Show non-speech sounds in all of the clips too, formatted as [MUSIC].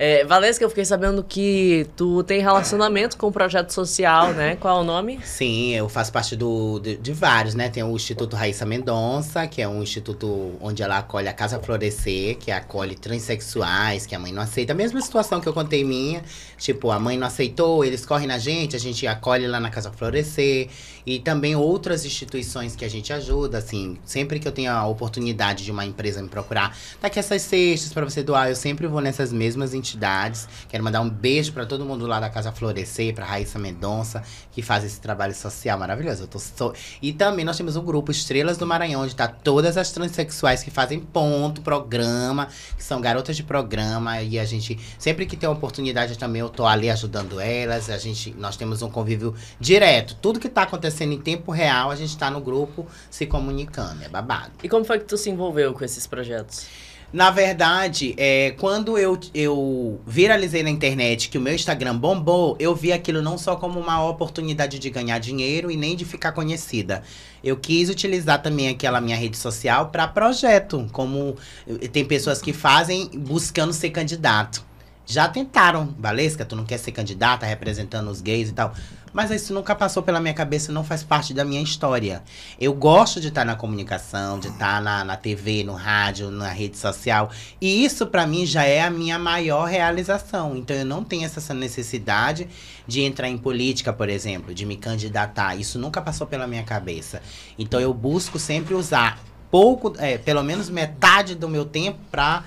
É, Valesca, eu fiquei sabendo que tu tem relacionamento com o um projeto social, né? Qual é o nome? Sim, eu faço parte do, de, de, vários, né? Tem o Instituto Raíssa Mendonça, que é um instituto onde ela acolhe a Casa Florescer, que acolhe transexuais, que a mãe não aceita. A mesma situação que eu contei minha. Tipo, a mãe não aceitou, eles correm na gente, a gente acolhe lá na Casa Florescer. E também outras instituições que a gente ajuda, assim. Sempre que eu tenho a oportunidade de uma empresa me procurar, tá aqui essas cestas para você doar. Eu sempre vou nessas mesmas instituições entidades. Quero mandar um beijo para todo mundo lá da Casa Florescer, para Raíssa Mendonça, que faz esse trabalho social maravilhoso. Eu tô so... E também nós temos o um grupo Estrelas do Maranhão, onde tá todas as transexuais que fazem ponto, programa, que são garotas de programa. E a gente, sempre que tem oportunidade também, eu tô ali ajudando elas. A gente, nós temos um convívio direto. Tudo que tá acontecendo em tempo real, a gente tá no grupo se comunicando. É babado. E como foi que tu se envolveu com esses projetos? Na verdade, é, quando eu, eu viralizei na internet que o meu Instagram bombou, eu vi aquilo não só como uma oportunidade de ganhar dinheiro e nem de ficar conhecida. Eu quis utilizar também aquela minha rede social para projeto, como eh, tem pessoas que fazem buscando ser candidato. Já tentaram, Valesca, tu não quer ser candidata representando os gays e tal. Mas isso nunca passou pela minha cabeça, não faz parte da minha história. Eu gosto de estar tá na comunicação, de estar tá na, na TV, no rádio, na rede social. E isso, para mim, já é a minha maior realização. Então, eu não tenho essa necessidade de entrar em política, por exemplo, de me candidatar. Isso nunca passou pela minha cabeça. Então, eu busco sempre usar pouco, é, pelo menos metade do meu tempo para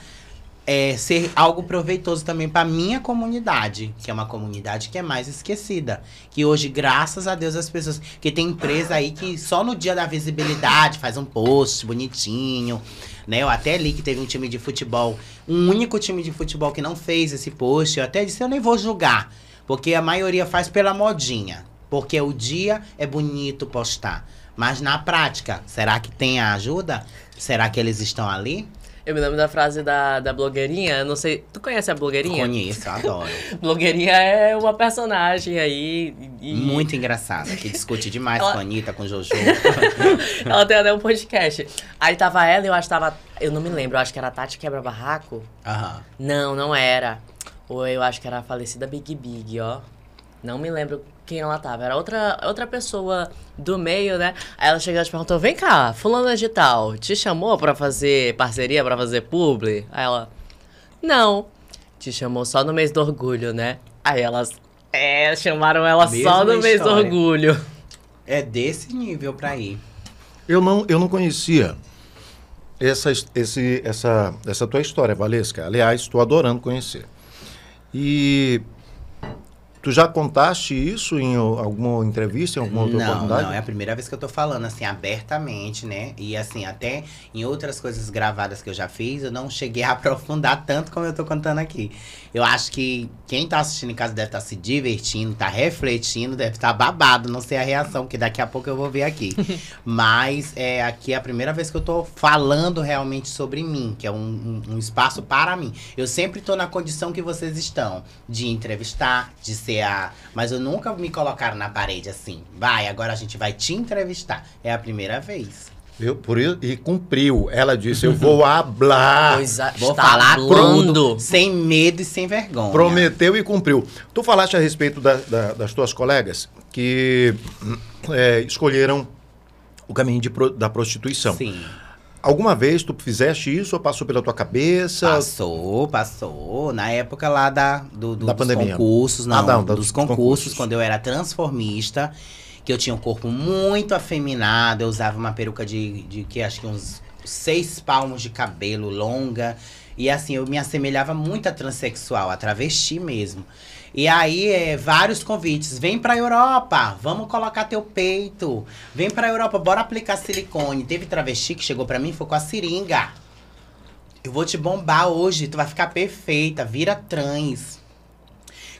é, ser algo proveitoso também para minha comunidade, que é uma comunidade que é mais esquecida. Que hoje, graças a Deus, as pessoas. Que tem empresa aí que só no dia da visibilidade faz um post bonitinho. Né? Eu até li que teve um time de futebol, um único time de futebol que não fez esse post. Eu até disse, eu nem vou julgar. Porque a maioria faz pela modinha. Porque o dia é bonito postar. Mas na prática, será que tem a ajuda? Será que eles estão ali? Eu me lembro da frase da, da blogueirinha, não sei. Tu conhece a blogueirinha? Conheço, adoro. [LAUGHS] blogueirinha é uma personagem aí. E... Muito engraçada, que discute demais ela... com a Anitta, com o Jojo. [LAUGHS] ela tem até um podcast. Aí tava ela, eu acho que tava. Eu não me lembro, eu acho que era a Tati Quebra Barraco. Aham. Não, não era. Ou eu acho que era a falecida Big Big, ó. Não me lembro quem ela tava. Era outra, outra pessoa do meio, né? Aí ela chegou e te perguntou: vem cá, fulana é de tal, te chamou pra fazer parceria, pra fazer publi? Aí ela. Não. Te chamou só no mês do orgulho, né? Aí elas. É, chamaram ela Mesma só no história. mês do orgulho. É desse nível pra ir. Eu não, eu não conhecia essa, esse, essa, essa tua história, Valesca. Aliás, estou adorando conhecer. E Tu já contaste isso em alguma entrevista, em alguma outra não, oportunidade? Não, é a primeira vez que eu tô falando, assim, abertamente, né? E assim, até em outras coisas gravadas que eu já fiz, eu não cheguei a [LAUGHS] aprofundar tanto como eu tô contando aqui. Eu acho que quem tá assistindo em casa deve estar tá se divertindo, tá refletindo, deve estar tá babado, não sei a reação, que daqui a pouco eu vou ver aqui. [LAUGHS] Mas é aqui é a primeira vez que eu tô falando realmente sobre mim, que é um, um, um espaço para mim. Eu sempre tô na condição que vocês estão, de entrevistar, de ser ser a. Mas eu nunca me colocaram na parede assim. Vai, agora a gente vai te entrevistar. É a primeira vez. Eu, por isso, e cumpriu. Ela disse: Eu vou hablar. vou falar tudo. Sem medo e sem vergonha. Prometeu e cumpriu. Tu falaste a respeito da, da, das tuas colegas que hum, é, escolheram o caminho de, da prostituição. Sim. Alguma vez tu fizeste isso ou passou pela tua cabeça? Passou, passou. Na época lá da, do, do da dos pandemia. concursos, não, ah, não dos, dos concursos, concursos, quando eu era transformista, que eu tinha um corpo muito afeminado, eu usava uma peruca de, de que acho que uns seis palmos de cabelo longa. E assim, eu me assemelhava muito a transexual, a travesti mesmo. E aí, é, vários convites. Vem pra Europa, vamos colocar teu peito. Vem pra Europa, bora aplicar silicone. Teve travesti que chegou pra mim foi com a seringa. Eu vou te bombar hoje, tu vai ficar perfeita, vira trans.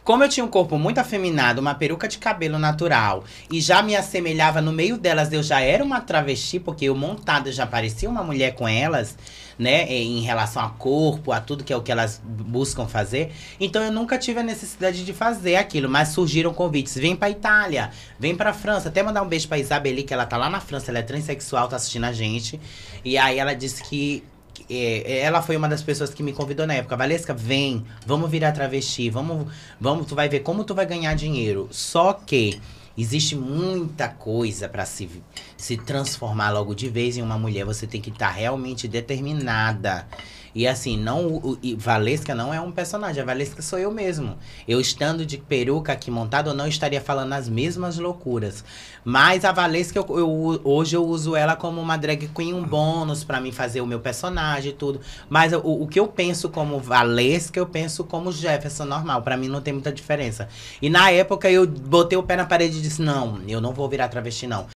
Como eu tinha um corpo muito afeminado, uma peruca de cabelo natural e já me assemelhava no meio delas, eu já era uma travesti, porque eu montada já parecia uma mulher com elas, né? Eh, em relação a corpo, a tudo que é o que elas buscam fazer. Então eu nunca tive a necessidade de fazer aquilo, mas surgiram convites. Vem pra Itália, vem pra França. Até mandar um beijo pra Isabeli, que ela tá lá na França, ela é transexual, tá assistindo a gente. E aí ela disse que é, é, ela foi uma das pessoas que me convidou na época. Valesca, vem, vamos virar travesti, vamos, vamos, tu vai ver como tu vai ganhar dinheiro. Só que existe muita coisa para se se transformar logo de vez em uma mulher, você tem que estar tá realmente determinada. E assim, não o, e Valesca não é um personagem, a Valesca sou eu mesmo. Eu estando de peruca aqui montada, eu não estaria falando as mesmas loucuras. Mas a Valesca, eu, eu hoje eu uso ela como uma drag queen, um bônus para mim fazer o meu personagem e tudo. Mas o, o que eu penso como Valesca, eu penso como Jefferson normal. para mim não tem muita diferença. E na época eu botei o pé na parede e disse: não, eu não vou virar travesti, não.